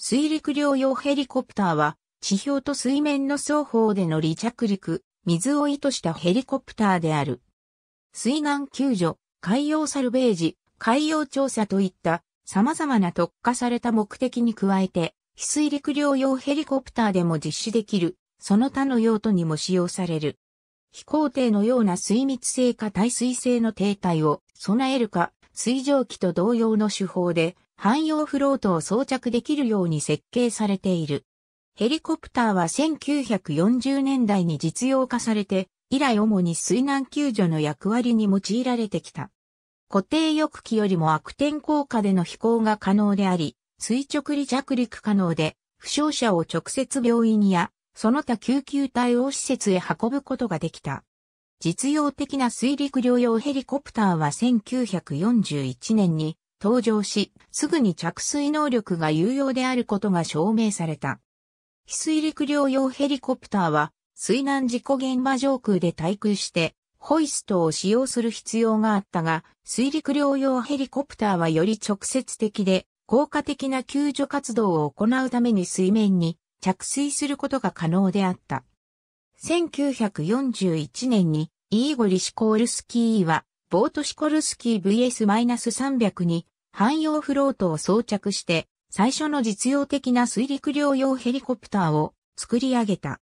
水陸両用ヘリコプターは、地表と水面の双方での離着陸、水を意図したヘリコプターである。水難救助、海洋サルベージ、海洋調査といった様々な特化された目的に加えて、非水陸両用ヘリコプターでも実施できる、その他の用途にも使用される。飛行艇のような水密性か耐水性の停滞を備えるか、水蒸気と同様の手法で汎用フロートを装着できるように設計されている。ヘリコプターは1940年代に実用化されて、以来主に水難救助の役割に用いられてきた。固定翼機よりも悪天候下での飛行が可能であり、垂直離着陸可能で、負傷者を直接病院や、その他救急隊を施設へ運ぶことができた。実用的な水陸両用ヘリコプターは1941年に登場し、すぐに着水能力が有用であることが証明された。非水陸両用ヘリコプターは、水難事故現場上空で対空して、ホイストを使用する必要があったが、水陸両用ヘリコプターはより直接的で、効果的な救助活動を行うために水面に着水することが可能であった。1941年にイーゴリ・シコールスキーはボートシコルスキー VS-300 に汎用フロートを装着して、最初の実用的な水陸両用ヘリコプターを作り上げた。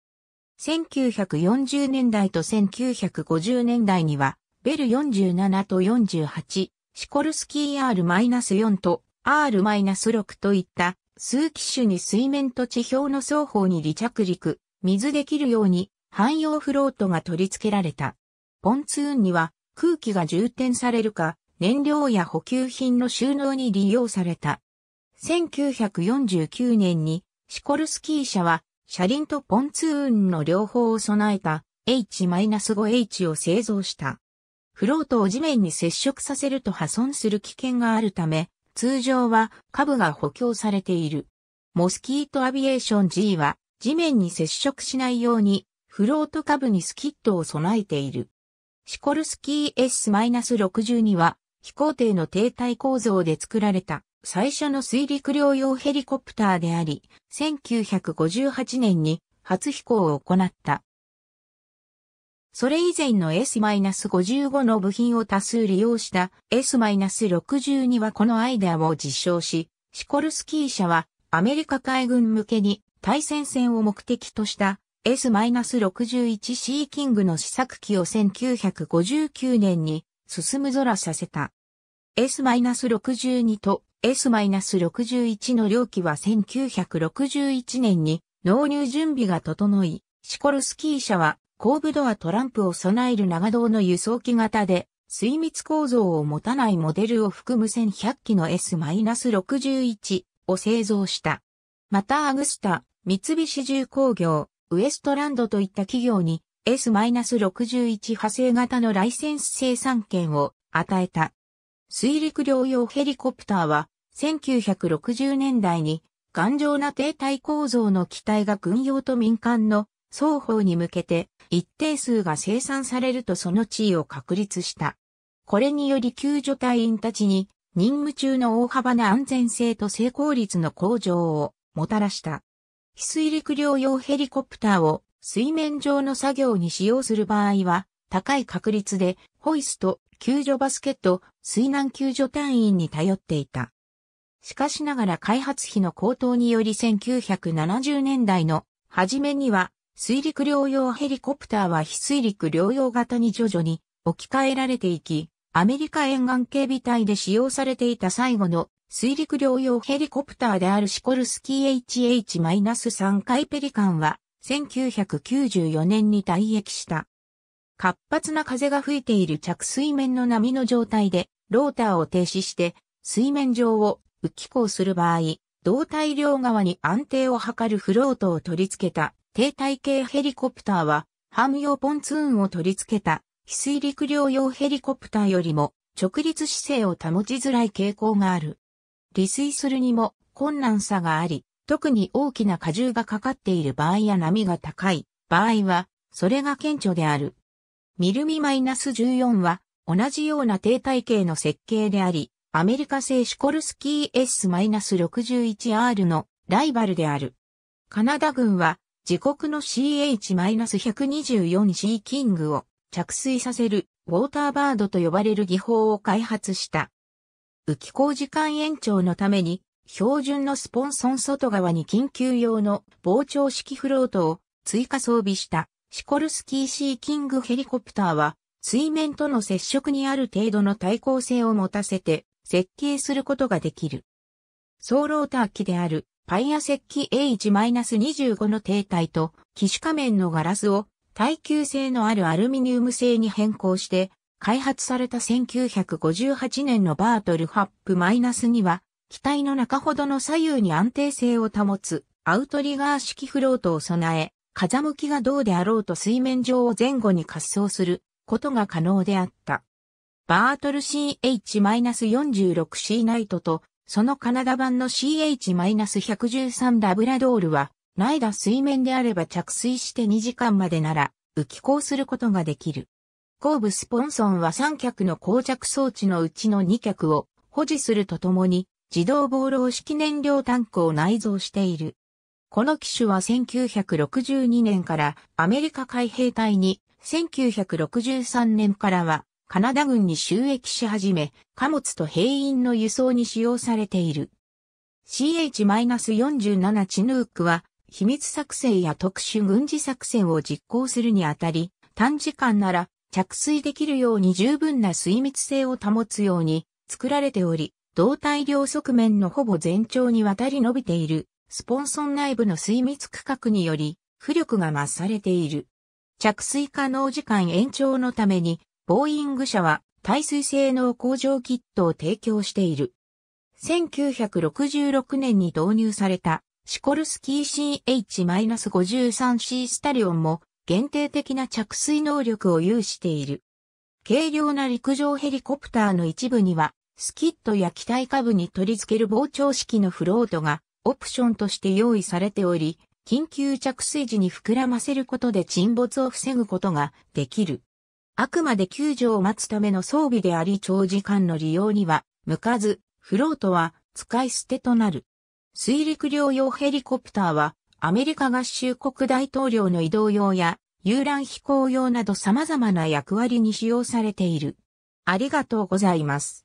1940年代と1950年代には、ベル47と48、シコルスキー R-4 と R-6 といった数機種に水面と地表の双方に離着陸、水できるように汎用フロートが取り付けられた。ポンツーンには空気が充填されるか、燃料や補給品の収納に利用された。1949年にシコルスキー社は車輪とポンツーンの両方を備えた H-5H を製造した。フロートを地面に接触させると破損する危険があるため、通常は下部が補強されている。モスキートアビエーション G は地面に接触しないようにフロート下部にスキットを備えている。シコルスキー S-62 は飛行艇の停滞構造で作られた最初の水陸両用ヘリコプターであり、1958年に初飛行を行った。それ以前の S-55 の部品を多数利用した S-62 はこのアイデアを実証し、シコルスキー社はアメリカ海軍向けに対戦線を目的とした S-61C キングの試作機を1959年に進む空させた。S-62 と S-61 の両機は1961年に納入準備が整い、シコルスキー社は後部ドアトランプを備える長胴の輸送機型で、水密構造を持たないモデルを含む1100機の S-61 を製造した。またアグスタ、三菱重工業、ウエストランドといった企業に S-61 派生型のライセンス生産権を与えた。水陸両用ヘリコプターは1960年代に頑丈な低体構造の機体が軍用と民間の双方に向けて一定数が生産されるとその地位を確立した。これにより救助隊員たちに任務中の大幅な安全性と成功率の向上をもたらした。非水陸両用ヘリコプターを水面上の作業に使用する場合は、高い確率でホイスト、救助バスケット、水難救助隊員に頼っていた。しかしながら開発費の高騰により1970年代の初めには水陸両用ヘリコプターは非水陸両用型に徐々に置き換えられていき、アメリカ沿岸警備隊で使用されていた最後の水陸両用ヘリコプターであるシコルスキー HH-3 回ペリカンは1994年に退役した。活発な風が吹いている着水面の波の状態でローターを停止して水面上を浮き港する場合、胴体両側に安定を図るフロートを取り付けた低体系ヘリコプターは、ハム用ポンツーンを取り付けた非水陸両用ヘリコプターよりも直立姿勢を保ちづらい傾向がある。利水するにも困難さがあり、特に大きな荷重がかかっている場合や波が高い場合は、それが顕著である。ミルミ -14 は同じような低体系の設計であり、アメリカ製シコルスキー S-61R のライバルである。カナダ軍は自国の CH-124C キングを着水させるウォーターバードと呼ばれる技法を開発した。浮工時間延長のために、標準のスポンソン外側に緊急用の膨張式フロートを追加装備したシコルスキーシーキングヘリコプターは水面との接触にある程度の対抗性を持たせて設計することができる。ソーローター機であるパイア石器 H-25 の停滞と機種仮面のガラスを耐久性のあるアルミニウム製に変更して開発された1958年のバートルハップ -2 は、機体の中ほどの左右に安定性を保つアウトリガー式フロートを備え、風向きがどうであろうと水面上を前後に滑走することが可能であった。バートル CH-46C ナイトと、そのカナダ版の CH-113 ラブラドールは、ないだ水面であれば着水して2時間までなら、浮き行することができる。後部スポンソンは3脚の膠着装置のうちの2脚を保持するとともに自動防漏式燃料タンクを内蔵している。この機種は1962年からアメリカ海兵隊に1963年からはカナダ軍に収益し始め、貨物と兵員の輸送に使用されている。CH-47 チヌークは秘密作戦や特殊軍事作戦を実行するにあたり、短時間なら着水できるように十分な水密性を保つように作られており、胴体両側面のほぼ全長にわたり伸びている、スポンソン内部の水密区画により、浮力が増されている。着水可能時間延長のために、ボーイング社は耐水性能向上キットを提供している。1966年に導入されたシコルスキー CH-53C スタリオンも限定的な着水能力を有している。軽量な陸上ヘリコプターの一部には、スキットや機体下部に取り付ける膨張式のフロートがオプションとして用意されており、緊急着水時に膨らませることで沈没を防ぐことができる。あくまで救助を待つための装備であり長時間の利用には向かず、フロートは使い捨てとなる。水陸両用ヘリコプターはアメリカ合衆国大統領の移動用や遊覧飛行用など様々な役割に使用されている。ありがとうございます。